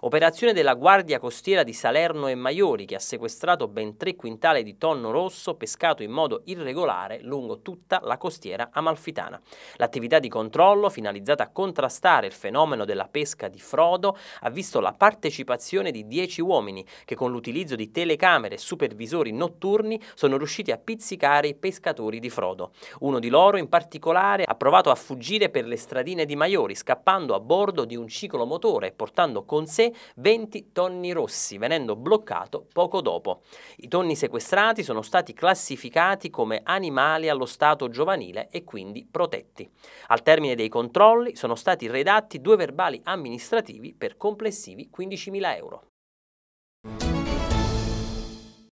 Operazione della Guardia Costiera di Salerno e Maiori che ha sequestrato ben tre quintali di tonno rosso pescato in modo irregolare lungo tutta la costiera amalfitana. L'attività di controllo, finalizzata a contrastare il fenomeno della pesca di frodo, ha visto la partecipazione di dieci uomini che con l'utilizzo di telecamere e supervisori notturni sono riusciti a pizzicare i pescatori di frodo. Uno di loro in particolare ha provato a fuggire per le stradine di Maiori scappando a bordo di un ciclomotore e portando con sé 20 tonni rossi, venendo bloccato poco dopo. I tonni sequestrati sono stati classificati come animali allo stato giovanile e quindi protetti. Al termine dei controlli sono stati redatti due verbali amministrativi per complessivi 15.000 euro.